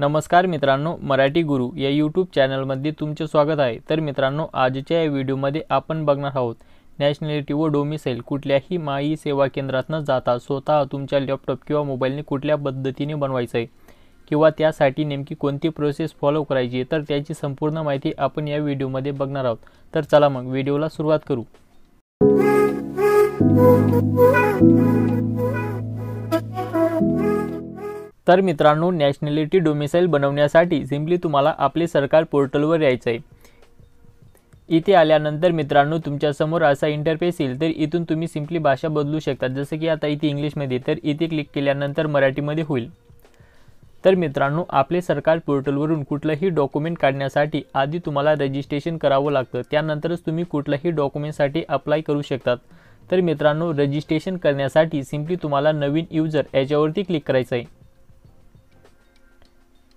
नमस्कार मित्रांनो मराठी गुरु या यूट्यूब चॅनलमध्ये तुमचे स्वागत आहे तर मित्रांनो आजच्या या व्हिडिओमध्ये आपण बघणार आहोत नॅशनॅलिटी व डोमिसाईल कुठल्याही माई सेवा केंद्रातनं जाता स्वतः तुमच्या लॅपटॉप किंवा मोबाईलने कुठल्या पद्धतीने बनवायचं आहे किंवा त्यासाठी नेमकी कोणती प्रोसेस फॉलो करायची तर त्याची संपूर्ण माहिती आपण या व्हिडिओमध्ये बघणार आहोत तर चला मग व्हिडिओला सुरुवात करू तर मित्रांनो नॅशनॅलिटी डोमिसाईल बनवण्यासाठी सिम्पली तुम्हाला आपले सरकार पोर्टलवर यायचं आहे इथे आल्यानंतर मित्रांनो तुमच्यासमोर असा इंटरफेस येईल तर इथून तुम्ही सिम्पली भाषा बदलू शकता जसं की आता इथे इंग्लिशमध्ये तर इथे क्लिक केल्यानंतर मराठीमध्ये होईल तर मित्रांनो आपले सरकार पोर्टलवरून कुठलंही डॉक्युमेंट काढण्यासाठी आधी तुम्हाला रजिस्ट्रेशन करावं लागतं त्यानंतरच तुम्ही कुठल्याही डॉक्युमेंटसाठी अप्लाय करू शकतात तर मित्रांनो रजिस्ट्रेशन करण्यासाठी सिम्पली तुम्हाला नवीन युजर याच्यावरती क्लिक करायचं आहे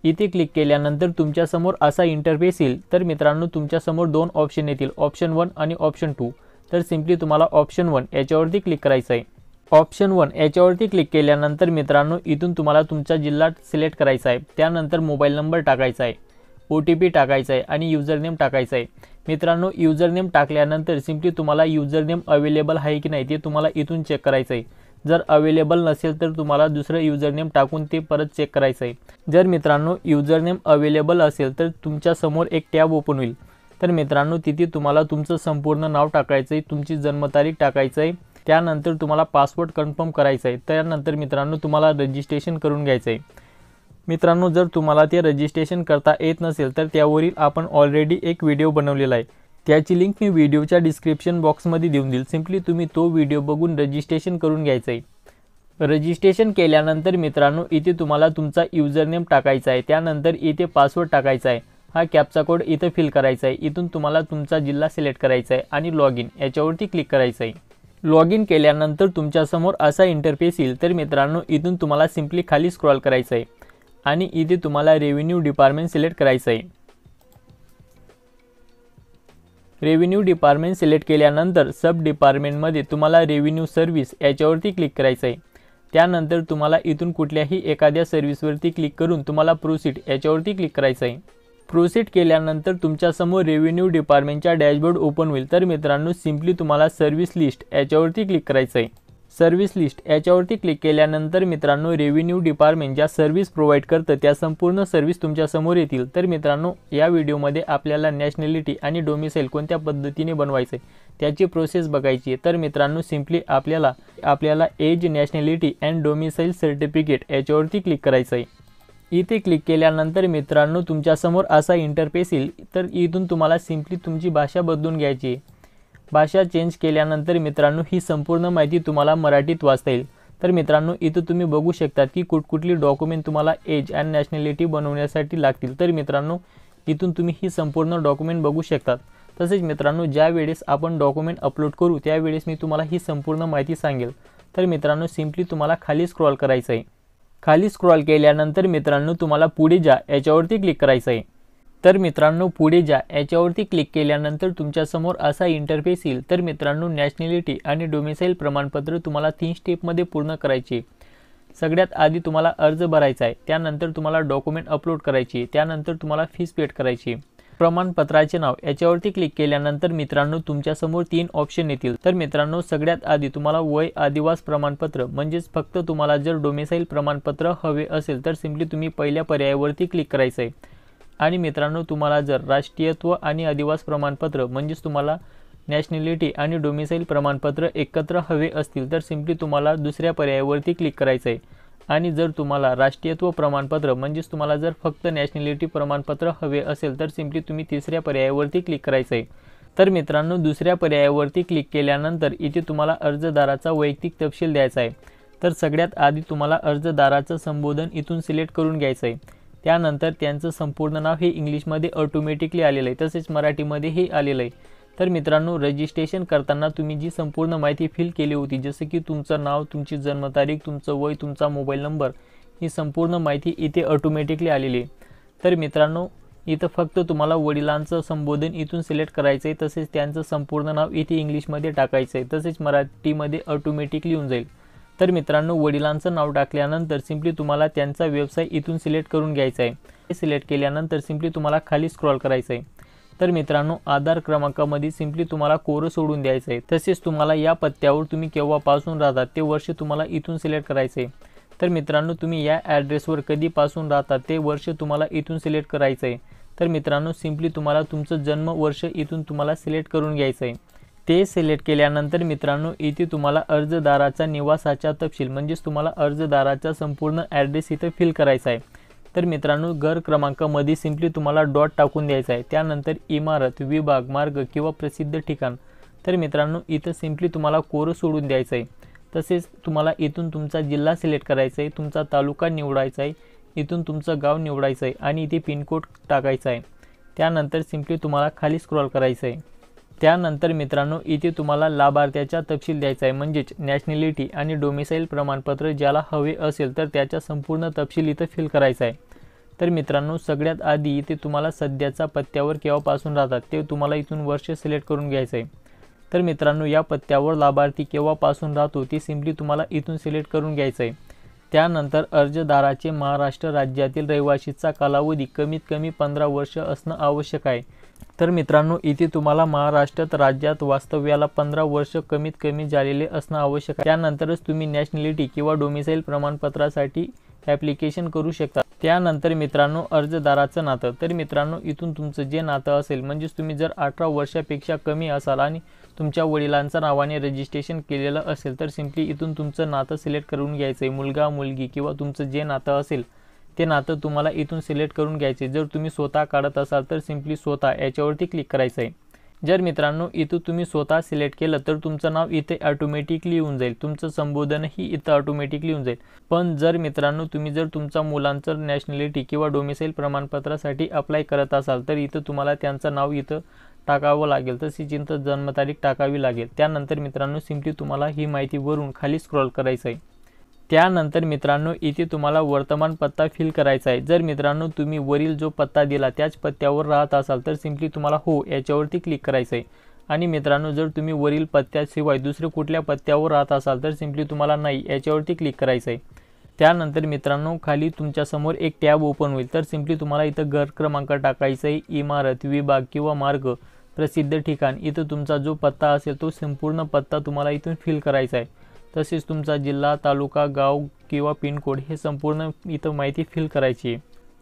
इथे क्लिक केल्यानंतर तुमच्यासमोर असा इंटरफेस येईल तर मित्रांनो तुमच्यासमोर दोन ऑप्शन येतील ऑप्शन वन आणि ऑप्शन टू तर सिम्पली तुम्हाला ऑप्शन वन याच्यावरती क्लिक करायचं आहे ऑप्शन वन याच्यावरती क्लिक केल्यानंतर मित्रांनो इथून तुम्हाला तुमचा जिल्हा सिलेक्ट करायचा आहे त्यानंतर मोबाईल नंबर टाकायचा आहे ओ टी पी टाकायचा आहे आणि युजरनेम टाकायचा आहे मित्रांनो युजरनेम टाकल्यानंतर सिम्पली तुम्हाला युजरनेम अवेलेबल आहे की नाही ते तुम्हाला इथून चेक करायचं आहे जर अवेलेबल नसेल तर तुम्हाला दुसरं युजरनेम टाकून ते परत चेक करायचं आहे जर मित्रांनो युजरनेम अवेलेबल असेल तर तुमच्यासमोर एक टॅब ओपन होईल तर मित्रांनो तिथे तुम्हाला तुमचं संपूर्ण नाव टाकायचं आहे तुमची जन्मतारीख टाकायचं आहे त्यानंतर तुम्हाला पासवर्ड कन्फर्म करायचं आहे त्यानंतर मित्रांनो तुम्हाला रजिस्ट्रेशन करून घ्यायचं आहे मित्रांनो जर तुम्हाला ते रजिस्ट्रेशन करता येत नसेल तर त्यावरील आपण ऑलरेडी एक व्हिडिओ बनवलेला आहे त्याची लिंक मी व्हिडिओच्या डिस्क्रिप्शन बॉक्समध्ये देऊन देईल सिम्पली तुम्ही तो व्हिडिओ बघून रजिस्ट्रेशन करून घ्यायचं आहे रजिस्ट्रेशन केल्यानंतर मित्रांनो इथे तुम्हाला तुमचा युजरनेम टाकायचा आहे त्यानंतर इथे पासवर्ड टाकायचा आहे हा कॅपचा कोड इथं फिल करायचा आहे इथून तुम्हाला तुमचा जिल्हा सिलेक्ट करायचा आहे आणि लॉग इन याच्यावरती क्लिक करायचं आहे लॉग इन केल्यानंतर तुमच्यासमोर असा इंटरफेस येईल तर मित्रांनो इथून तुम्हाला सिम्पली खाली स्क्रॉल करायचं आहे आणि इथे तुम्हाला रेव्हेन्यू डिपार्टमेंट सिलेक्ट करायचं आहे रेव्हेन्यू डिपार्टमेंट सिलेक्ट केल्यानंतर सब डिपार्टमेंटमध्ये तुम्हाला रेव्हेन्यू सर्व्हिस याच्यावरती क्लिक करायचं आहे त्यानंतर तुम्हाला इथून कुठल्याही एखाद्या सर्व्हिसवरती क्लिक करून तुम्हाला प्रोसीड याच्यावरती क्लिक करायचं आहे प्रोसीड केल्यानंतर तुमच्यासमोर रेव्हेन्यू डिपार्टमेंटच्या डॅशबोर्ड ओपन होईल तर मित्रांनो सिम्पली तुम्हाला सर्व्हिस लिस्ट याच्यावरती क्लिक करायचं आहे सर्व्हिस लिस्ट याच्यावरती क्लिक केल्यानंतर मित्रांनो रेव्हेन्यू डिपार्टमेंट ज्या सर्व्हिस प्रोव्हाइड करतं त्या संपूर्ण सर्व्हिस तुमच्यासमोर येतील तर मित्रांनो या व्हिडिओमध्ये आपल्याला नॅशनॅलिटी आणि डोमिसाईल कोणत्या पद्धतीने बनवायचं आहे त्याची प्रोसेस बघायची आहे तर मित्रांनो सिम्पली आपल्याला आपल्याला age nationality and domicile certificate याच्यावरती क्लिक करायचं आहे इथे क्लिक केल्यानंतर मित्रांनो तुमच्यासमोर असा इंटरफेस येईल तर इथून तुम्हाला सिम्पली तुमची भाषा बदलून घ्यायची आहे भाषा चेंज केल्यानंतर मित्रांनो ही संपूर्ण माहिती तुम्हाला मराठीत वाचता येईल तर मित्रांनो इथं तुम्ही बघू शकतात की कुठकुठली डॉक्युमेंट तुम्हाला एज अँड नॅशनॅलिटी बनवण्यासाठी लागतील तर मित्रांनो इथून तुम्ही ही संपूर्ण डॉक्युमेंट बघू शकतात तसेच मित्रांनो ज्या वेळेस आपण डॉक्युमेंट अपलोड करू त्यावेळेस मी तुम्हाला ही संपूर्ण माहिती सांगेल तर मित्रांनो सिम्पली तुम्हाला खाली स्क्रॉल करायचं आहे खाली स्क्रॉल केल्यानंतर मित्रांनो तुम्हाला पुढे जा याच्यावरती क्लिक करायचं आहे तर मित्रांनो पुढे जा याच्यावरती क्लिक केल्यानंतर तुमच्यासमोर असा इंटरफेस येईल तर मित्रांनो नॅशनॅलिटी आणि डोमिसाईल प्रमाणपत्र तुम्हाला तीन स्टेपमध्ये पूर्ण करायचे सगळ्यात आधी तुम्हाला अर्ज भरायचा आहे त्यानंतर तुम्हाला डॉक्युमेंट अपलोड करायची त्यानंतर तुम्हाला फीस पेड करायची प्रमाणपत्राचे नाव याच्यावरती क्लिक केल्यानंतर मित्रांनो तुमच्यासमोर तीन ऑप्शन येतील तर मित्रांनो सगळ्यात आधी तुम्हाला वय आदिवास प्रमाणपत्र म्हणजेच फक्त तुम्हाला जर डोमिसाईल प्रमाणपत्र हवे असेल तर सिम्पली तुम्ही पहिल्या पर्यायावरती क्लिक करायचं आहे आणि मित्रांनो तुम्हाला जर राष्ट्रीयत्व आणि अधिवास प्रमाणपत्र म्हणजेच तुम्हाला नॅशनॅलिटी आणि डोमिसाईल प्रमाणपत्र एकत्र हवे असतील तर सिम्पली तुम्हाला दुसऱ्या पर्यायावरती क्लिक करायचं आहे आणि जर तुम्हाला राष्ट्रीयत्व प्रमाणपत्र म्हणजेच तुम्हाला जर फक्त नॅशनॅलिटी प्रमाणपत्र हवे असेल तर सिम्पली तुम्ही तिसऱ्या पर्यायावरती क्लिक करायचं आहे तर मित्रांनो दुसऱ्या पर्यायावरती क्लिक केल्यानंतर इथे तुम्हाला अर्जदाराचा वैयक्तिक तपशील द्यायचा आहे तर सगळ्यात आधी तुम्हाला अर्जदाराचं संबोधन इथून सिलेक्ट करून घ्यायचं आहे त्यानंतर त्यांचं संपूर्ण नाव हे इंग्लिशमध्ये ऑटोमॅटिकली आलेलं आहे तसेच मराठीमध्येही हे आलेलं आहे तर मित्रांनो रजिस्ट्रेशन करताना तुम्ही जी संपूर्ण माहिती फिल केली होती जसं की तुमचं नाव तुमची जन्मतारीख तुमचं वय तुमचा मोबाईल नंबर ही संपूर्ण माहिती इथे ऑटोमॅटिकली आलेली आहे तर मित्रांनो इथं फक्त तुम्हाला वडिलांचं संबोधन इथून सिलेक्ट करायचं आहे तसेच त्यांचं संपूर्ण नाव इथे इंग्लिशमध्ये टाकायचं आहे तसेच मराठीमध्ये ऑटोमॅटिकली येऊन जाईल तर मित्रांनो वडिलांचं नाव टाकल्यानंतर सिम्पली तुम्हाला त्यांचा व्यवसाय इथून सिलेक्ट करून घ्यायचा आहे सिलेक्ट केल्यानंतर सिम्पली तुम्हाला खाली स्क्रॉल करायचं आहे तर मित्रांनो आधार क्रमांकामध्ये सिम्पली तुम्हाला कोरं सोडून द्यायचं आहे तसेच तुम्हाला या पत्त्यावर तुम्ही केव्हापासून राहतात ते वर्ष तुम्हाला इथून सिलेक्ट करायचं आहे तर मित्रांनो तुम्ही या ॲड्रेसवर कधीपासून राहतात ते वर्ष तुम्हाला इथून सिलेक्ट करायचं आहे तर मित्रांनो सिम्पली तुम्हाला तुमचं जन्म वर्ष इथून तुम्हाला सिलेक्ट करून घ्यायचं आहे ते सिलेक्ट केल्यानंतर मित्रांनो इथे तुम्हाला अर्जदाराचा निवासाचा तपशील म्हणजेच तुम्हाला अर्जदाराचा संपूर्ण ॲड्रेस इथं फिल करायचा आहे तर मित्रांनो घर क्रमांकामध्ये सिम्पली तुम्हाला डॉट टाकून द्यायचा आहे त्यानंतर इमारत विभाग मार्ग किंवा प्रसिद्ध ठिकाण तर मित्रांनो इथं सिम्पली तुम्हाला कोर सोडून द्यायचं आहे तसेच तुम्हाला इथून तुमचा जिल्हा सिलेक्ट करायचा आहे तुमचा तालुका निवडायचा आहे इथून तुमचं गाव निवडायचं आहे आणि इथे पिनकोड टाकायचा आहे त्यानंतर सिम्पली तुम्हाला खाली स्क्रॉल करायचं आहे त्यानंतर मित्रांनो इथे तुम्हाला लाभार्थ्याचा तपशील द्यायचा आहे म्हणजेच नॅशनॅलिटी आणि डोमिसाईल प्रमाणपत्र ज्याला हवे असेल तर त्याचा संपूर्ण तपशील इथं फिल करायचा आहे तर मित्रांनो सगळ्यात आधी इथे तुम्हाला सध्याचा पत्त्यावर केव्हापासून राहतात ते तुम्हाला इथून वर्ष सिलेक्ट करून घ्यायचं आहे तर मित्रांनो या पत्त्यावर लाभार्थी केव्हापासून राहतो ते सिम्पली तुम्हाला इथून सिलेक्ट करून घ्यायचं आहे त्यानंतर अर्जदाराचे महाराष्ट्र राज्यातील रहिवाशीचा कालावधी कमीत कमी पंधरा वर्ष असणं आवश्यक आहे तर मित्रांनो इथे तुम्हाला महाराष्ट्रात राज्यात वास्तव्याला पंधरा वर्ष कमीत कमी झालेले असणं आवश्यक आहे त्यानंतरच तुम्ही नॅशनॅलिटी किंवा डोमिसाईल प्रमाणपत्रासाठी ॲप्लिकेशन करू शकता त्यानंतर मित्रांनो अर्जदाराचं नातं तर मित्रांनो इथून तुमचं जे नातं असेल म्हणजेच तुम्ही जर अठरा वर्षापेक्षा कमी असाल आणि तुमच्या वडिलांच्या नावाने रजिस्ट्रेशन केलेलं असेल तर सिम्पली इथून तुमचं नातं सिलेक्ट करून घ्यायचं आहे मुलगा मुलगी किंवा तुमचं जे नातं असेल ते नातं तुम्हाला इथून सिलेक्ट करून घ्यायचे जर तुम्ही स्वतः काढत असाल तर सिम्पली स्वतः याच्यावरती क्लिक करायचं आहे जर मित्रांनो इथं तुम्ही स्वतः सिलेक्ट केलं तर तुमचं नाव इथे ऑटोमॅटिकली येऊन जाईल तुमचं संबोधनही इथं ऑटोमॅटिकली येऊन जाईल पण जर मित्रांनो तुम्ही जर तुमचा मुलांचं नॅशनॅलिटी किंवा डोमिसाईल प्रमाणपत्रासाठी अप्लाय करत असाल तर इथं तुम्हाला त्यांचं नाव इथं टाकावं लागेल तशी चिंत जन्मतारीख टाकावी लागेल त्यानंतर मित्रांनो सिम्पली तुम्हाला ही माहिती वरून खाली स्क्रॉल करायचं आहे त्यानंतर मित्रांनो इथे तुम्हाला वर्तमान पत्ता फिल करायचा आहे जर मित्रांनो तुम्ही वरील जो पत्ता दिला त्याच पत्त्यावर राहत असाल तर सिम्पली तुम्हाला हो याच्यावरती क्लिक करायचं आहे आणि मित्रांनो जर तुम्ही वरील पत्त्याशिवाय दुसऱ्या कुठल्या पत्त्यावर राहत असाल तर सिम्पली तुम्हाला नाही याच्यावरती क्लिक करायचं आहे त्यानंतर मित्रांनो खाली तुमच्यासमोर एक टॅब ओपन होईल तर सिम्पली तुम्हाला इथं घर क्रमांक टाकायचं आहे इमारत विभाग किंवा मार्ग प्रसिद्ध ठिकाण इथं तुमचा जो पत्ता असेल तो संपूर्ण पत्ता तुम्हाला इथून फिल करायचा आहे तसेच तुमचा जिल्हा तालुका गाव किंवा पिनकोड हे संपूर्ण इथं माहिती फिल करायची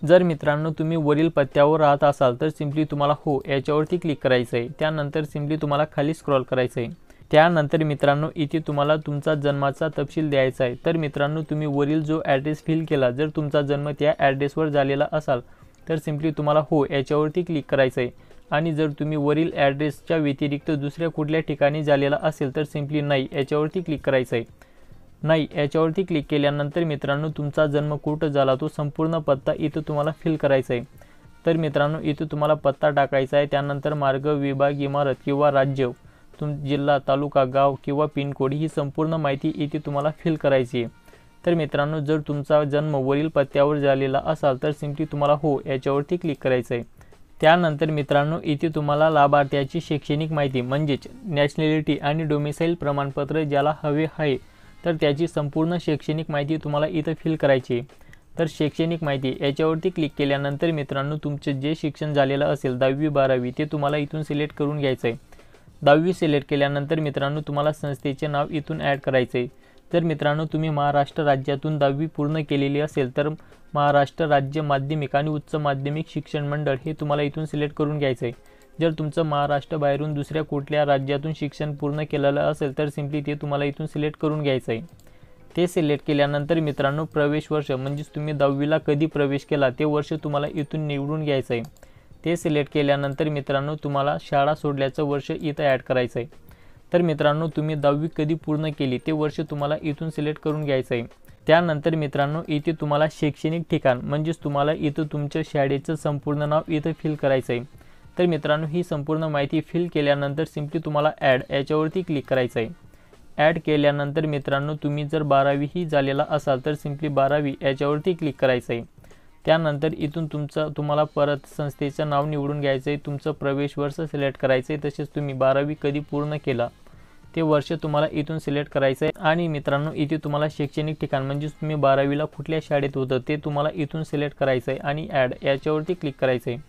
जर मित्रांनो तुम्ही वरील पत्त्यावर राहत असाल तर सिम्पली तुम्हाला हो याच्यावरती क्लिक करायचं आहे त्यानंतर सिम्पली तुम्हाला खाली स्क्रॉल करायचं आहे त्यानंतर मित्रांनो इथे तुम्हाला तुमचा जन्माचा तपशील द्यायचा आहे तर मित्रांनो तुम्ही वरील जो ॲड्रेस फिल केला जर तुमचा जन्म त्या ॲड्रेसवर झालेला असाल तर सिम्पली तुम्हाला हो याच्यावरती क्लिक करायचं आहे आणि जर तुम्ही वरील ॲड्रेसच्या व्यतिरिक्त दुसऱ्या कुठल्या ठिकाणी झालेला असेल तर सिम्पली नाही याच्यावरती क्लिक करायचं आहे नाही याच्यावरती क्लिक केल्यानंतर मित्रांनो तुमचा जन्म कुठं झाला तो संपूर्ण पत्ता इथं तुम्हाला फिल करायचा आहे तर मित्रांनो इथं तुम्हाला पत्ता टाकायचा आहे त्यानंतर मार्ग विभाग इमारत किंवा राज्य तुम जिल्हा तालुका गाव किंवा पिनकोड ही संपूर्ण माहिती इथे तुम्हाला फिल करायची आहे तर मित्रांनो जर तुमचा जन्म वरील पत्त्यावर झालेला असाल तर सिम्पली तुम्हाला हो याच्यावरती क्लिक करायचं आहे त्यानंतर मित्रांनो इथे तुम्हाला लाभार्थ्याची शैक्षणिक माहिती म्हणजेच नॅशनॅलिटी आणि डोमिसाईल प्रमाणपत्र ज्याला हवे आहे तर त्याची संपूर्ण शैक्षणिक माहिती तुम्हाला इथं फिल करायची तर शैक्षणिक माहिती याच्यावरती क्लिक केल्यानंतर मित्रांनो तुमचं जे शिक्षण झालेलं असेल दहावी बारावी ते तुम्हाला इथून सिलेक्ट करून घ्यायचं आहे दहावी सिलेक्ट केल्यानंतर मित्रांनो तुम्हाला संस्थेचे नाव इथून ॲड करायचे आहे जर मित्रांनो तुम्ही महाराष्ट्र राज्यातून दहावी पूर्ण केलेली असेल तर महाराष्ट्र राज्य माध्यमिक आणि उच्च माध्यमिक शिक्षण मंडळ हे तुम्हाला इथून सिलेक्ट करून घ्यायचं आहे जर तुमचं महाराष्ट्र बाहेरून दुसऱ्या कुठल्या राज्यातून शिक्षण पूर्ण केलेलं असेल तर सिम्पली ते तुम्हाला इथून सिलेक्ट करून घ्यायचं आहे ते सिलेक्ट केल्यानंतर मित्रांनो प्रवेश वर्ष म्हणजेच तुम्ही दहावीला कधी प्रवेश केला ते वर्ष तुम्हाला इथून निवडून घ्यायचं आहे ते सिलेक्ट केल्यानंतर मित्रांनो तुम्हाला शाळा सोडल्याचं वर्ष इथं ॲड करायचं आहे तर मित्रांनो तुम्ही दहावी कधी पूर्ण केली ते वर्ष तुम्हाला इथून सिलेक्ट करून घ्यायचं आहे त्यानंतर मित्रांनो इथे तुम्हाला शैक्षणिक ठिकाण म्हणजेच तुम्हाला इथं तुमच्या शाळेचं संपूर्ण नाव इथं फिल करायचं आहे तर मित्रांनो ही संपूर्ण माहिती फिल केल्यानंतर सिम्पली तुम्हाला ॲड याच्यावरती क्लिक करायचं आहे ॲड केल्यानंतर मित्रांनो तुम्ही जर बारावीही झालेला असाल तर सिम्पली बारावी याच्यावरती क्लिक करायचं आहे त्यानंतर इथून तुमचं तुम्हाला परत संस्थेचं नाव निवडून घ्यायचं आहे तुमचं प्रवेश वर्ष सिलेक्ट करायचं आहे तसेच तुम्ही बारावी कधी पूर्ण केला ते वर्ष तुम्हाला इथून सिलेक्ट करायचं आहे आणि मित्रांनो इथे तुम्हाला शैक्षणिक ठिकाण म्हणजे तुम्ही बारावीला कुठल्या शाळेत होतं ते तुम्हाला इथून सिलेक्ट करायचं आहे आणि ॲड याच्यावरती क्लिक करायचं आहे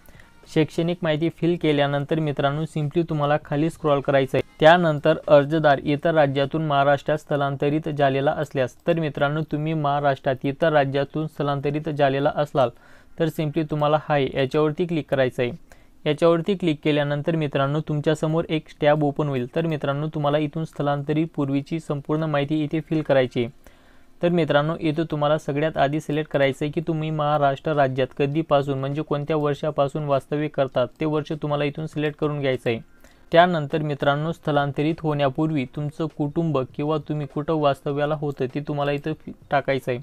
शैक्षणिक माहिती फिल केल्यानंतर मित्रांनो सिम्पली तुम्हाला खाली स्क्रॉल करायचं आहे त्यानंतर अर्जदार इतर राज्यातून महाराष्ट्रात स्थलांतरित झालेला असल्यास तर मित्रांनो तुम्ही महाराष्ट्रात इतर राज्यातून स्थलांतरित झालेला असलाल तर सिम्पली तुम्हाला हाय याच्यावरती क्लिक करायचं आहे याच्यावरती क्लिक केल्यानंतर मित्रांनो तुमच्यासमोर एक टॅब ओपन होईल तर मित्रांनो तुम्हाला इथून स्थलांतरित पूर्वीची संपूर्ण माहिती इथे फिल करायची तर मित्रांनो इथं तुम्हाला सगळ्यात आधी सिलेक्ट करायचं आहे की तुम्ही महाराष्ट्र राज्यात कधीपासून म्हणजे कोणत्या वर्षापासून वास्तव्य करतात ते वर्ष तुम्हाला इथून सिलेक्ट करून घ्यायचं आहे त्यानंतर मित्रांनो स्थलांतरित होण्यापूर्वी तुमचं कुटुंब किंवा तुम्ही कुठं वास्तव्याला होतं ते तुम्हाला इथं टाकायचं आहे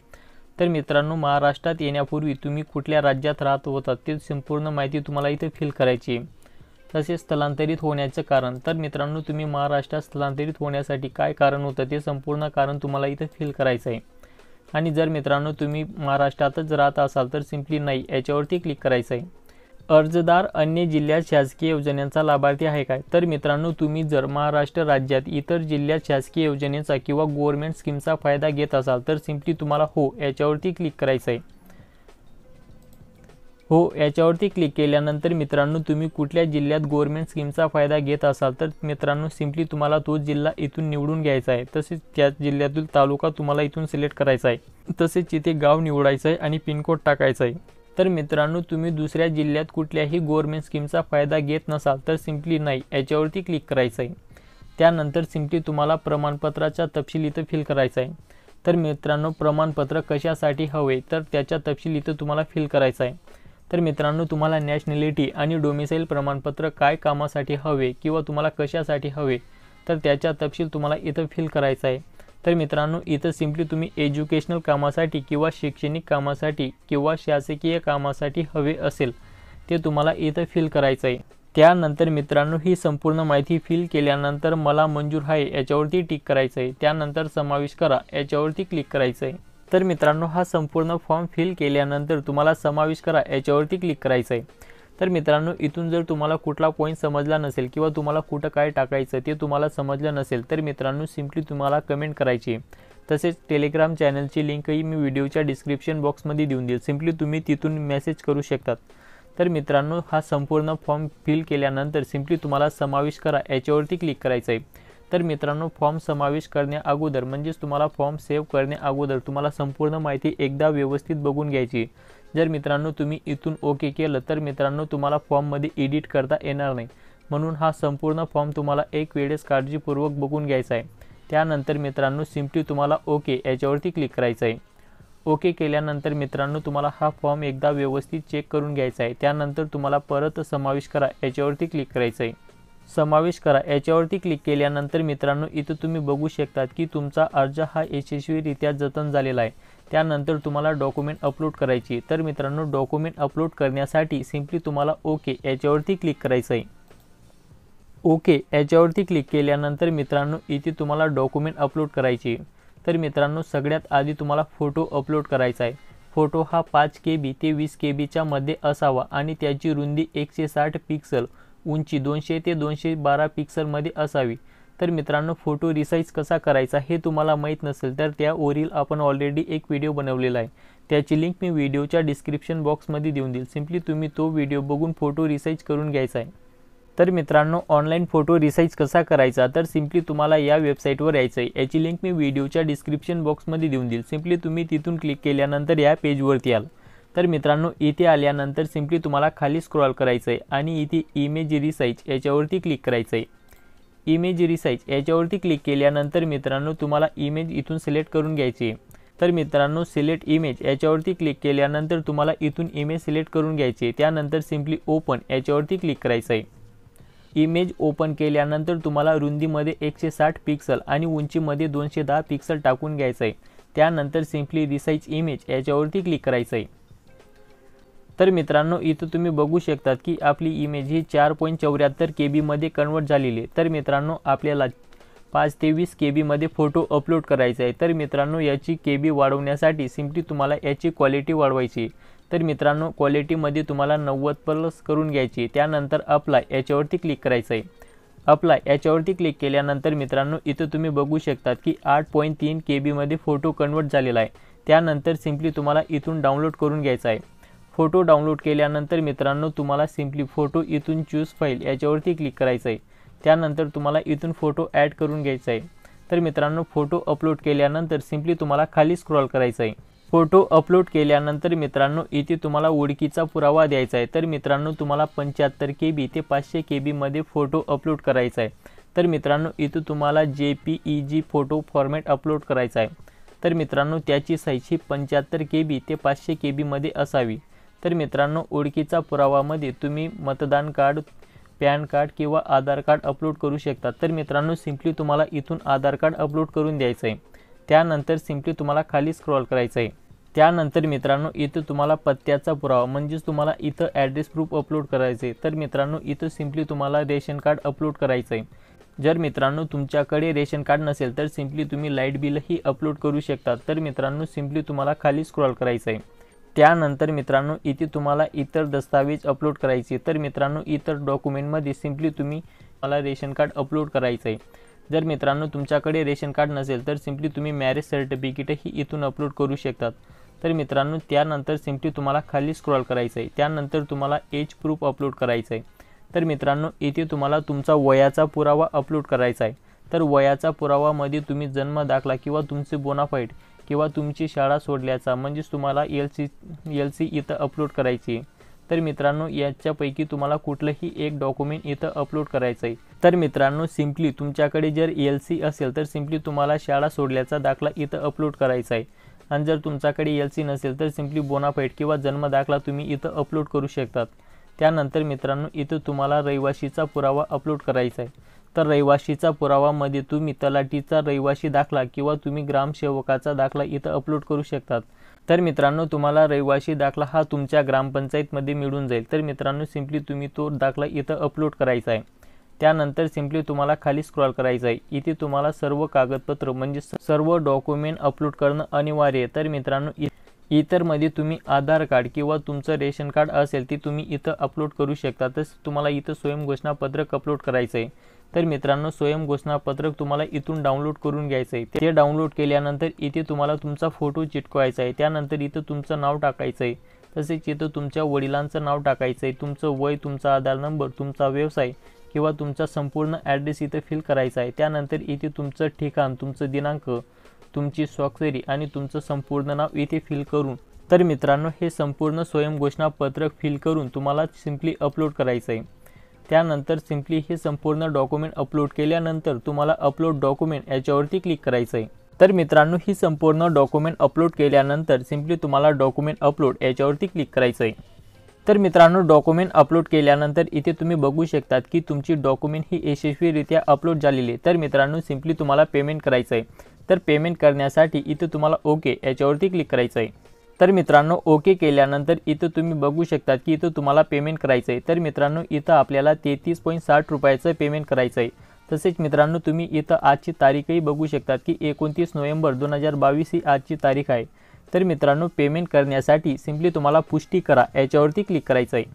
तर मित्रांनो महाराष्ट्रात येण्यापूर्वी तुम्ही कुठल्या राज्यात राहत होता ते संपूर्ण माहिती तुम्हाला इथे फिल करायची तसेच स्थलांतरित होण्याचं कारण तर मित्रांनो तुम्ही महाराष्ट्रात स्थलांतरित होण्यासाठी काय कारण होतं ते संपूर्ण कारण तुम्हाला इथं फिल करायचं आहे आणि जर मित्रांनो तुम्ही महाराष्ट्रातच राहत असाल तर सिम्पली नाही याच्यावरती क्लिक करायचं आहे अर्जदार अन्य जिल्ह्यात शासकीय योजनांचा लाभार्थी आहे काय तर मित्रांनो तुम्ही जर महाराष्ट्र राज्यात इतर जिल्ह्यात शासकीय योजनेचा किंवा गव्हर्नमेंट स्कीमचा फायदा घेत असाल तर सिम्पली तुम्हाला हो याच्यावरती क्लिक करायचं आहे हो याच्यावरती क्लिक केल्यानंतर मित्रांनो तुम्ही कुठल्या जिल्ह्यात गव्हर्मेंट स्कीमचा फायदा घेत असाल तर मित्रांनो सिम्पली तुम्हाला तो जिल्हा इथून निवडून घ्यायचा आहे तसेच त्या जिल्ह्यातील तालुका तुम्हाला इथून सिलेक्ट करायचा आहे तसेच इथे गाव निवडायचं आहे आणि पिनकोड टाकायचा आहे तर मित्रांनो तुम्ही दुसऱ्या जिल्ह्यात कुठल्याही गव्हर्मेंट स्कीमचा फायदा घेत नसाल तर सिम्पली नाही याच्यावरती क्लिक करायचं आहे त्यानंतर सिम्पली तुम्हाला प्रमाणपत्राचा तपशील इथं फिल करायचा आहे तर मित्रांनो प्रमाणपत्र कशासाठी हवे तर त्याच्या तपशील इथं तुम्हाला फिल करायचा आहे तर मित्रांनो तुम्हाला नॅशनॅलिटी आणि डोमिसाईल प्रमाणपत्र काय कामासाठी हवे किंवा तुम्हाला कशासाठी हवे तर त्याचा तपशील तुम्हाला इथं फिल करायचा आहे तर मित्रांनो इथं सिम्पली तुम्ही एज्युकेशनल कामासाठी किंवा शैक्षणिक कामासाठी किंवा शासकीय कामासाठी हवे असेल ते तुम्हाला इथं फिल करायचं आहे त्यानंतर मित्रांनो ही संपूर्ण माहिती फिल केल्यानंतर मला मंजूर आहे याच्यावरती टिक करायचं आहे त्यानंतर समावेश करा याच्यावरती क्लिक करायचं आहे तर मित्रांनो हा संपूर्ण फॉर्म फिल केल्यानंतर तुम्हाला समावेश करा याच्यावरती क्लिक करायचं आहे तर मित्रांनो इथून जर तुम्हाला कुठला पॉईंट समजला नसेल किंवा तुम्हाला कुठं काय टाकायचं ते तुम्हाला समजलं नसेल तर मित्रांनो सिम्पली तुम्हाला कमेंट करायची तसेच टेलिग्राम चॅनलची लिंकही मी व्हिडिओच्या डिस्क्रिप्शन बॉक्समध्ये देऊन देईल सिम्पली तुम्ही तिथून मेसेज करू शकतात तर मित्रांनो हा संपूर्ण फॉर्म फिल केल्यानंतर सिम्पली तुम्हाला समावेश करा याच्यावरती क्लिक करायचं आहे तर मित्रांनो फॉर्म समावेश करण्या अगोदर म्हणजेच तुम्हाला फॉर्म सेव्ह करण्या अगोदर तुम्हाला संपूर्ण माहिती एकदा व्यवस्थित बघून घ्यायची जर मित्रांनो तुम्ही इथून ओके केलं तर मित्रांनो तुम्हाला फॉर्ममध्ये एडिट करता येणार नाही म्हणून हा संपूर्ण फॉर्म तुम्हाला एक वेळेस काळजीपूर्वक बघून घ्यायचा आहे त्यानंतर मित्रांनो सिम्पली तुम्हाला ओके याच्यावरती क्लिक करायचं आहे ओके केल्यानंतर मित्रांनो तुम्हाला हा फॉर्म एकदा व्यवस्थित चेक करून घ्यायचा आहे त्यानंतर तुम्हाला परत समावेश करा याच्यावरती क्लिक करायचं आहे समावेश करा याच्यावरती क्लिक केल्यानंतर मित्रांनो इथं तुम्ही बघू शकतात की तुमचा अर्ज हा यशस्वीरित्या जतन झालेला आहे त्यानंतर तुम्हाला डॉक्युमेंट अपलोड करायची तर मित्रांनो डॉक्युमेंट अपलोड करण्यासाठी सिम्पली तुम्हाला ओके याच्यावरती क्लिक करायचं आहे ओके याच्यावरती क्लिक केल्यानंतर मित्रांनो इथे तुम्हाला डॉक्युमेंट अपलोड करायची तर मित्रांनो सगळ्यात आधी तुम्हाला फोटो अपलोड करायचा आहे फोटो हा पाच के बी ते वीस के बीच्या मध्ये असावा आणि त्याची रुंदी एकशे साठ पिक्सल उंची दोनशे ते दोनशे बारा पिक्सलमध्ये असावी तर मित्रांनो फोटो रिसाईज कसा करायचा हे तुम्हाला माहीत नसेल तर त्या ओरील आपण ऑलरेडी एक व्हिडिओ बनवलेला आहे त्याची लिंक मी व्हिडिओच्या डिस्क्रिप्शन बॉक्समध्ये देऊन देईल सिम्पली तुम्ही तो व्हिडिओ बघून फोटो रिसाईज करून घ्यायचा आहे तर मित्रांनो ऑनलाईन फोटो रिसाईज कसा करायचा तर सिम्पली तुम्हाला या वेबसाईटवर यायचं आहे याची लिंक मी व्हिडिओच्या डिस्क्रिप्शन बॉक्समध्ये देऊन देईल सिम्पली तुम्ही तिथून क्लिक केल्यानंतर या पेजवरती याल तर मित्रांनो इथे आल्यानंतर सिम्पली तुम्हाला खाली स्क्रॉल करायचं आहे आणि इथे इमेज रिसाईज याच्यावरती क्लिक करायचं आहे इमेज रिसाईज याच्यावरती क्लिक केल्यानंतर मित्रांनो तुम्हाला इमेज इथून सिलेक्ट करून घ्यायची तर मित्रांनो सिलेक्ट इमेज याच्यावरती क्लिक केल्यानंतर तुम्हाला इथून इमेज सिलेक्ट करून घ्यायची त्यानंतर सिम्पली ओपन याच्यावरती क्लिक करायचं आहे इमेज ओपन केल्यानंतर तुम्हाला रुंदीमध्ये एकशे साठ पिक्सल आणि उंचीमध्ये दोनशे दहा पिक्सल टाकून घ्यायचं आहे त्यानंतर सिम्पली रिसाईज इमेज याच्यावरती क्लिक करायचं आहे तर मित्रांनो इथं तुम्ही बघू शकतात की आपली इमेज ही चार पॉईंट चौऱ्याहत्तर के बीमध्ये कन्वर्ट झालेली आहे तर मित्रांनो आपल्याला पाच ते वीस के बीमध्ये फोटो अपलोड करायचा आहे तर मित्रांनो याची के बी वाढवण्यासाठी सिम्पली तुम्हाला याची क्वालिटी वाढवायची तर मित्रांनो क्वालिटीमध्ये तुम्हाला नव्वद प्लस करून घ्यायची त्यानंतर अप्लाय याच्यावरती क्लिक करायचं आहे अप्लाय याच्यावरती क्लिक केल्यानंतर मित्रांनो इथं तुम्ही बघू शकतात की आठ पॉईंट तीन के बीमध्ये फोटो कन्वर्ट झालेला आहे त्यानंतर सिम्पली तुम्हाला इथून डाउनलोड करून घ्यायचा आहे फोटो डाउनलोड केल्यानंतर मित्रांनो तुम्हाला सिम्पली फोटो इथून चूज फाईल याच्यावरती क्लिक करायचं आहे त्यानंतर तुम्हाला इथून फोटो ॲड करून घ्यायचा आहे तर मित्रांनो फोटो अपलोड केल्यानंतर सिम्पली तुम्हाला खाली स्क्रॉल करायचा आहे फोटो अपलोड केल्यानंतर मित्रांनो इथे तुम्हाला ओळखीचा पुरावा द्यायचा आहे तर मित्रांनो तुम्हाला पंच्याहत्तर के बी ते पाचशे के बीमध्ये फोटो अपलोड करायचा आहे तर मित्रांनो इथं तुम्हाला J P E G photo format upload करायचा आहे तर मित्रांनो त्याची साईज ही पंच्याहत्तर के बी ते पाचशे के बीमध्ये असावी तर मित्रांनो ओळखीचा पुरावामध्ये तुम्ही मतदान कार्ड पॅन कार्ड किंवा आधार कार्ड अपलोड करू शकता तर मित्रांनो सिम्पली तुम्हाला इथून आधार कार्ड अपलोड करून द्यायचं आहे त्यानंतर सिम्पली तुम्हाला खाली स्क्रॉल करायचं आहे त्यानंतर मित्रांनो इथं तुम्हाला पत्त्याचा पुरावा म्हणजेच तुम्हाला इथं ॲड्रेस प्रूफ अपलोड आहे तर मित्रांनो इथं सिम्पली तुम्हाला रेशन कार्ड अपलोड करायचं आहे जर मित्रांनो तुमच्याकडे रेशन कार्ड नसेल तर सिम्पली तुम्ही लाईट बिलही अपलोड करू शकता तर मित्रांनो सिम्पली तुम्हाला खाली स्क्रॉल करायचं आहे त्यानंतर मित्रांनो इथे तुम्हाला इतर दस्तावेज अपलोड करायचे तर मित्रांनो इतर डॉक्युमेंटमध्ये सिम्पली तुम्ही मला रेशन कार्ड अपलोड करायचं आहे जर मित्रांनो तुमच्याकडे रेशन कार्ड नसेल तर सिम्पली तुम्ही मॅरेज सर्टिफिकेटही इथून अपलोड करू शकतात तर मित्रांनो त्यानंतर सिम्पली तुम्हाला खाली स्क्रॉल करायचं आहे त्यानंतर तुम्हाला एज प्रूफ अपलोड करायचं आहे तर मित्रांनो इथे तुम्हाला तुमचा वयाचा पुरावा अपलोड करायचा आहे तर वयाचा पुरावामध्ये तुम्ही जन्म दाखला किंवा तुमचे बोनाफाईट किंवा तुमची शाळा सोडल्याचा म्हणजेच तुम्हाला एल सी एल सी इथं अपलोड करायची तर मित्रांनो याच्यापैकी तुम्हाला कुठलंही एक डॉक्युमेंट इथं अपलोड करायचं आहे तर मित्रांनो सिम्पली तुमच्याकडे जर एल सी असेल तर सिम्पली तुम्हाला शाळा सोडल्याचा दाखला इथं अपलोड करायचा आहे आणि जर तुमच्याकडे एल सी नसेल तर सिम्पली बोनाफाईट किंवा जन्म दाखला तुम्ही इथं अपलोड करू शकतात त्यानंतर मित्रांनो इथं तुम्हाला रहिवाशीचा पुरावा अपलोड करायचा आहे तर रहिवाशीचा पुरावामध्ये तुम्ही तलाठीचा रहिवाशी दाखला किंवा तुम्ही ग्रामसेवकाचा दाखला इथं अपलोड करू शकतात तर मित्रांनो तुम्हाला रहिवाशी दाखला हा तुमच्या ग्रामपंचायतमध्ये मिळून जाईल तर मित्रांनो सिम्पली तुम्ही तो दाखला इथं अपलोड करायचा आहे त्यानंतर सिम्पली तुम्हाला खाली स्क्रॉल करायचं आहे इथे तुम्हाला सर्व कागदपत्र म्हणजे सर्व डॉक्युमेंट अपलोड करणं अनिवार्य आहे तर मित्रांनो इतरमध्ये तुम्ही आधार कार्ड किंवा तुमचं रेशन कार्ड असेल ते तुम्ही इथं अपलोड करू शकता तसेच तुम्हाला इथं स्वयंघोषणापत्रक अपलोड करायचं आहे तर मित्रांनो स्वयं पत्रक तुम्हाला इथून डाउनलोड करून घ्यायचं आहे ते डाउनलोड केल्यानंतर इथे तुम्हाला तुमचा फोटो चिटकवायचा आहे त्यानंतर इथं तुमचं नाव टाकायचं आहे तसेच इथं तुमच्या वडिलांचं नाव टाकायचं आहे तुमचं वय तुमचा आधार नंबर तुमचा व्यवसाय किंवा तुमचा संपूर्ण ॲड्रेस इथं फिल करायचा आहे त्यानंतर इथे तुमचं ठिकाण तुमचं दिनांक तुमची स्वाक्षरी आणि तुमचं संपूर्ण नाव इथे फिल करून तर मित्रांनो हे संपूर्ण स्वयंघोषणापत्रक फिल करून तुम्हाला सिम्पली अपलोड करायचं आहे त्यानंतर सिम्पली हे संपूर्ण डॉक्युमेंट अपलोड केल्यानंतर तुम्हाला अपलोड डॉक्युमेंट याच्यावरती क्लिक करायचं आहे तर मित्रांनो ही संपूर्ण डॉक्युमेंट अपलोड केल्यानंतर सिम्पली तुम्हाला डॉक्युमेंट अपलोड याच्यावरती क्लिक करायचं आहे तर मित्रांनो डॉक्युमेंट अपलोड केल्यानंतर इथे तुम्ही बघू शकतात की तुमची डॉक्युमेंट ही यशस्वीरित्या अपलोड झालेली आहे तर मित्रांनो सिम्पली तुम्हाला पेमेंट करायचं आहे तर पेमेंट करण्यासाठी इथे तुम्हाला ओके याच्यावरती क्लिक करायचं आहे तर मित्रांनो ओके केल्यानंतर इथं तुम्ही बघू शकतात की इथं तुम्हाला पेमेंट करायचं आहे तर मित्रांनो इथं आपल्याला तेहतीस पॉईंट साठ रुपयाचं पेमेंट करायचं आहे तसेच मित्रांनो तुम्ही इथं आजची तारीखही बघू शकतात की एकोणतीस नोव्हेंबर दोन हजार बावीस ही आजची तारीख आहे तर मित्रांनो पेमेंट करण्यासाठी सिम्पली तुम्हाला पुष्टी करा याच्यावरती क्लिक करायचं आहे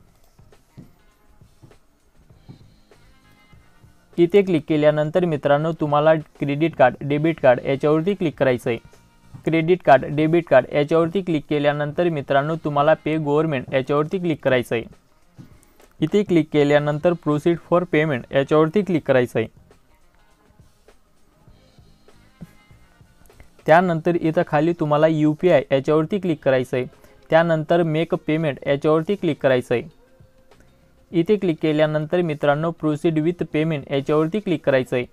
इथे क्लिक केल्यानंतर मित्रांनो तुम्हाला क्रेडिट कार्ड डेबिट कार्ड याच्यावरती क्लिक करायचं आहे क्रेडिट कार्ड डेबिट कार्ड याच्यावरती क्लिक केल्यानंतर मित्रांनो तुम्हाला पे गव्हर्मेंट याच्यावरती क्लिक करायचं आहे इथे क्लिक केल्यानंतर प्रोसीड फॉर पेमेंट याच्यावरती क्लिक करायचं आहे त्यानंतर इथं खाली तुम्हाला यू पी आय याच्यावरती क्लिक करायचं आहे त्यानंतर मेक पेमेंट याच्यावरती क्लिक करायचं आहे इथे क्लिक केल्यानंतर मित्रांनो प्रोसीड विथ पेमेंट याच्यावरती क्लिक करायचं आहे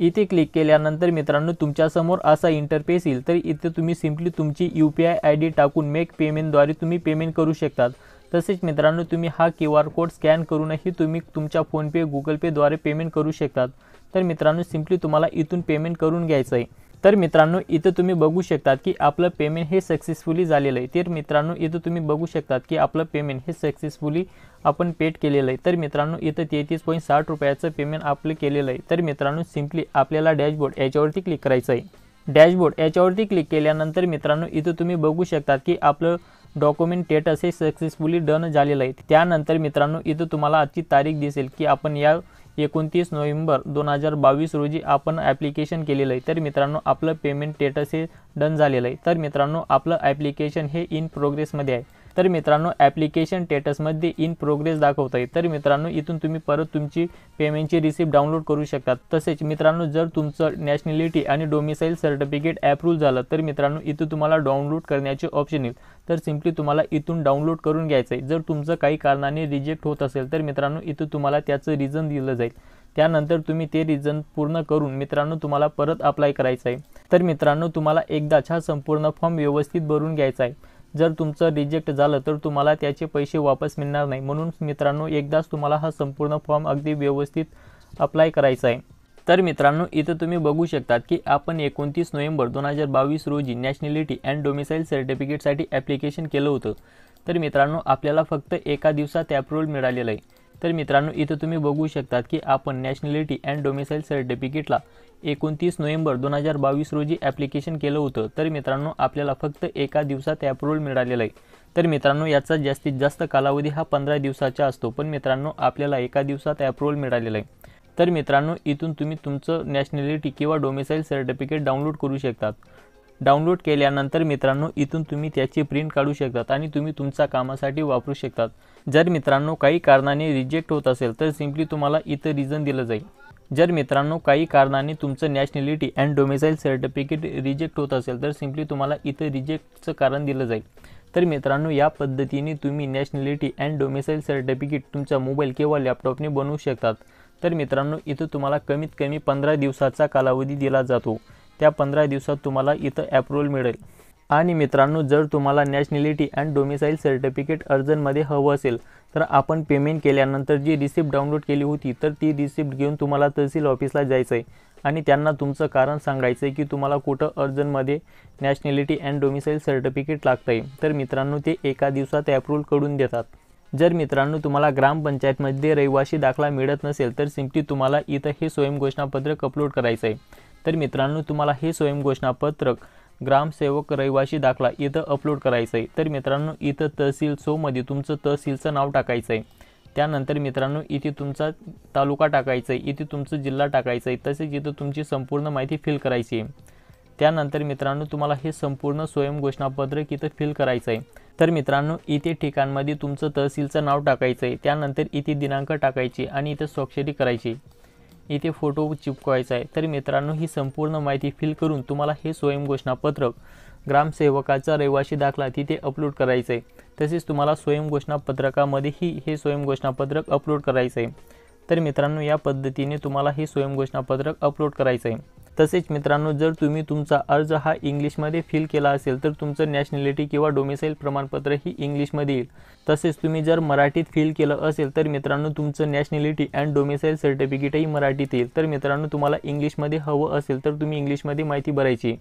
इथे क्लिक केल्यानंतर मित्रांनो तुमच्यासमोर असा इंटरफेस येईल तर इथे तुम्ही सिम्पली तुमची U P I I D टाकून मेक पेमेंटद्वारे तुम्ही पेमेंट करू शकतात तसेच मित्रांनो तुम्ही हा क्यू आर कोड स्कॅन करूनही तुम्ही तुमच्या फोनपे गुगल पेद्वारे पेमेंट करू शकतात तर मित्रांनो सिम्पली तुम्हाला इथून पेमेंट करून घ्यायचं आहे तर मित्रांनो इथं तुम्ही बघू शकतात की आपलं पेमेंट हे सक्सेसफुली झालेलं आहे तर मित्रांनो इथं तुम्ही बघू शकतात की आपलं पेमेंट हे सक्सेसफुली आपण पेड केलेलं आहे तर मित्रांनो इथं तेहतीस पॉईंट साठ रुपयाचं पेमेंट आपलं केलेलं आहे तर मित्रांनो सिम्पली आपल्याला डॅशबोर्ड याच्यावरती क्लिक करायचं आहे डॅशबोर्ड याच्यावरती क्लिक केल्यानंतर मित्रांनो इथं तुम्ही बघू शकतात की आपलं डॉक्युमेंट स्टेटस हे सक्सेसफुली डन झालेलं आहे त्यानंतर मित्रांनो इथं तुम्हाला आजची तारीख दिसेल की आपण या एकोणतीस नोव्हेंबर दोन हजार बावीस रोजी आपण ॲप्लिकेशन केलेलं आहे तर मित्रांनो आपलं पेमेंट स्टेटस हे डन झालेलं आहे तर मित्रांनो आपलं ॲप्लिकेशन हे इन प्रोग्रेसमध्ये आहे तर मित्रांनो ॲप्लिकेशन स्टेटसमध्ये इन प्रोग्रेस दाखवत आहे तर मित्रांनो इथून तुम्ही परत तुमची पेमेंटची रिसिप्ट डाउनलोड करू शकता तसेच मित्रांनो जर तुमचं नॅशनॅलिटी आणि डोमिसाईल सर्टिफिकेट ॲप्रूव्ह झालं तर मित्रांनो इथून तुम्हाला डाउनलोड करण्याचे ऑप्शन येईल तर सिम्पली तुम्हाला इथून डाउनलोड करून घ्यायचं आहे जर तुमचं काही कारणाने रिजेक्ट होत असेल तर मित्रांनो इथून तुम्हाला त्याचं रिझन दिलं जाईल त्यानंतर तुम्ही ते रिझन पूर्ण करून मित्रांनो तुम्हाला परत अप्लाय करायचं आहे तर मित्रांनो तुम्हाला एकदाच हा संपूर्ण फॉर्म व्यवस्थित भरून घ्यायचा आहे जर तुमचं रिजेक्ट झालं तर तुम्हाला त्याचे पैसे वापस मिळणार नाही म्हणून मित्रांनो एकदाच तुम्हाला हा संपूर्ण फॉर्म अगदी व्यवस्थित अप्लाय करायचा आहे तर मित्रांनो इथं तुम्ही बघू शकतात की आपण एकोणतीस नोव्हेंबर दोन हजार बावीस रोजी नॅशनॅलिटी अँड डोमिसाईल सर्टिफिकेटसाठी ॲप्लिकेशन केलं होतं तर मित्रांनो आपल्याला फक्त एका दिवसात ॲप्रुव्हल मिळालेलं आहे तर मित्रांनो इथं तुम्ही बघू शकतात की आपण नॅशनॅलिटी अँड डोमिसाईल सर्टिफिकेटला एकोणतीस नोव्हेंबर दोन हजार बावीस रोजी ॲप्लिकेशन केलं होतं तर मित्रांनो आपल्याला फक्त एका दिवसात ॲप्रुव्हल मिळालेलं आहे तर मित्रांनो याचा जास्तीत जास्त कालावधी हा पंधरा दिवसाचा असतो पण मित्रांनो आपल्याला एका दिवसात ॲप्रुव्हल मिळालेलं आहे तर मित्रांनो इथून तुम्ही तुमचं नॅशनॅलिटी किंवा डोमिसाईल सर्टिफिकेट डाउनलोड करू शकतात डाउनलोड केल्यानंतर मित्रांनो इथून तुम्ही त्याची प्रिंट काढू शकतात आणि तुम्ही तुमच्या कामासाठी वापरू शकतात जर मित्रांनो काही कारणाने रिजेक्ट होत असेल तर सिम्पली तुम्हाला इथं रिझन दिलं जाईल जर मित्रांनो काही कारणाने तुमचं nationality and domicile certificate reject होत असेल तर सिम्पली तुम्हाला इथं रिजेक्टचं कारण दिलं जाईल तर मित्रांनो या पद्धतीने तुम्ही नॅशनॅलिटी अँड डोमिसाईल सर्टिफिकेट तुमचा मोबाईल किंवा लॅपटॉपने बनवू शकतात तर मित्रांनो इथं तुम्हाला कमीत कमी पंधरा दिवसाचा कालावधी दिला जातो त्या पंधरा दिवसात तुम्हाला इथं ॲप्रुव्हल मिळेल आणि मित्रांनो जर तुम्हाला नॅशनॅलिटी अँड डोमिसाईल सर्टिफिकेट अर्जनमध्ये हवं असेल तर आपण पेमेंट केल्यानंतर जी रिसिप्ट डाउनलोड केली होती तर ती रिसिप्ट घेऊन तुम्हाला तहसील ऑफिसला जायचं आहे आणि त्यांना तुमचं कारण सांगायचं आहे की तुम्हाला कुठं अर्जनमध्ये नॅशनॅलिटी अँड डोमिसाईल सर्टिफिकेट लागतं आहे तर मित्रांनो ते एका दिवसात ॲप्रुव्हल करून देतात जर मित्रांनो तुम्हाला ग्रामपंचायतमध्ये रहिवासी दाखला मिळत नसेल तर सिम्पली तुम्हाला इथं हे स्वयंघोषणापत्रक अपलोड करायचं आहे तर मित्रांनो तुम्हाला हे स्वयंघोषणापत्रक ग्रामसेवक रहिवाशी दाखला इथं अपलोड करायचं आहे तर मित्रांनो इथं तहसील सोमध्ये तुमचं तहसीलचं नाव टाकायचं आहे त्यानंतर मित्रांनो इथे तुमचा तालुका टाकायचा आहे इथे तुमचं जिल्हा टाकायचं आहे तसेच इथं तुमची संपूर्ण माहिती फिल करायची आहे त्यानंतर मित्रांनो तुम्हाला हे संपूर्ण स्वयंघोषणापत्रक इथं फिल करायचं आहे तर मित्रांनो इथे ठिकाणमध्ये तुमचं तहसीलचं नाव टाकायचं आहे त्यानंतर इथे दिनांक टाकायची आणि इथं स्वाक्षरी करायची इथे फोटो चिपकवायचा आहे तर मित्रांनो ही संपूर्ण माहिती फिल करून तुम्हाला हे स्वयंघोषणापत्रक ग्रामसेवकाचा रहिवाशी दाखला तिथे अपलोड करायचं आहे तसेच तुम्हाला स्वयंघोषणापत्रकामध्येही हे स्वयंघोषणापत्रक अपलोड करायचं आहे तर मित्रांनो या पद्धतीने तुम्हाला हे स्वयंघोषणापत्रक अपलोड करायचं आहे तसेच मित्रांनो जर तुम्ही तुमचा अर्ज हा इंग्लिशमध्ये फिल केला असेल तर तुमचं नॅशनॅलिटी किंवा डोमिसाईल प्रमाणपत्र ही इंग्लिशमध्ये येईल तसेच तुम्ही जर मराठीत फिल केलं असेल तर मित्रांनो तुमचं नॅशनॅलिटी अँड डोमिसाईल सर्टिफिकेटही मराठीत येईल तर मित्रांनो तुम्हाला इंग्लिशमध्ये हवं असेल तर तुम्ही इंग्लिशमध्ये माहिती भरायची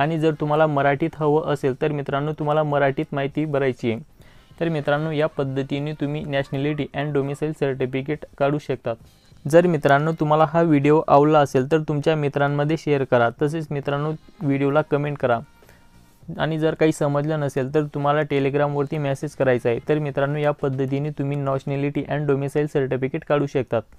आणि जर तुम्हाला मराठीत हवं असेल तर मित्रांनो तुम्हाला मराठीत माहिती भरायची आहे तर मित्रांनो या पद्धतीने तुम्ही नॅशनॅलिटी अँड डोमिसाईल सर्टिफिकेट काढू शकतात जर मित्रांनो तुम्हाला हा व्हिडिओ आवडला असेल तर तुमच्या मित्रांमध्ये शेअर करा तसेच मित्रांनो व्हिडिओला कमेंट करा आणि जर काही समजलं नसेल तर तुम्हाला टेलिग्रामवरती मेसेज करायचा आहे तर मित्रांनो या पद्धतीने तुम्ही नॅशनॅलिटी अँड डोमिसाईल सर्टिफिकेट काढू शकतात